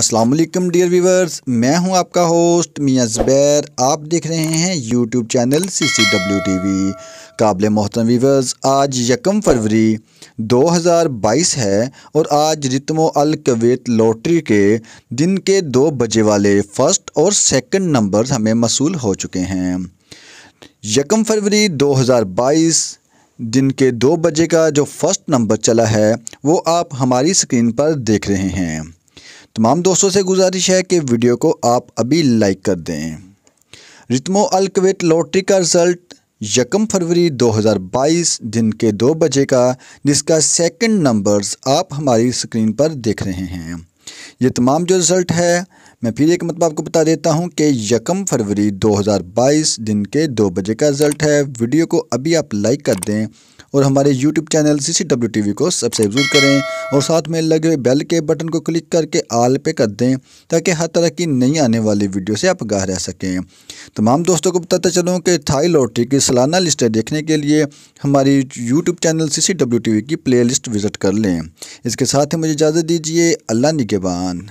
Aslam dear viewers मैं हूं आपका होस्ट मियाँ ज़ुबैर आप देख रहे हैं YouTube channel C C W T V काबिल मोहतम व्यूवर्स आज यकम फरवरी 2022 है और आज रितमो अल कवेत लॉटरी के दिन के दो बजे वाले फ़र्स्ट और सेकंड नंबर हमें मसूल हो चुके हैं यकम फरवरी 2022 दिन के दो बजे का जो फ़र्स्ट नंबर चला है वो आप हमारी स्क्रीन पर देख रहे हैं तमाम दोस्तों से गुजारिश है कि वीडियो को आप अभी लाइक कर दें रितमो अलकवेट लॉटरी का रिज़ल्ट यकम फरवरी 2022 दिन के दो बजे का जिसका सेकंड नंबर्स आप हमारी स्क्रीन पर देख रहे हैं ये तमाम जो रिज़ल्ट है मैं फिर एक मतलब आपको बता देता हूँ कि यकम फरवरी 2022 दिन के दो बजे का रिज़ल्ट है वीडियो को अभी आप लाइक कर दें और हमारे YouTube channel C C W T V को सब्सक्राइब जरूर करें और साथ में लगे हुए बेल के बटन को क्लिक करके आल पे कर दें ताकि हर तरह की नई आने वाली वीडियो से आप गाह रह सकें तमाम दोस्तों को बताते चलूँ कि थाई लॉटरी की सालाना लिस्टें देखने के लिए हमारी YouTube channel C C W T V की प्ले लिस्ट विज़िट कर लें इसके साथ ही मुझे इजाज़त दीजिए अल्लाह निगेबान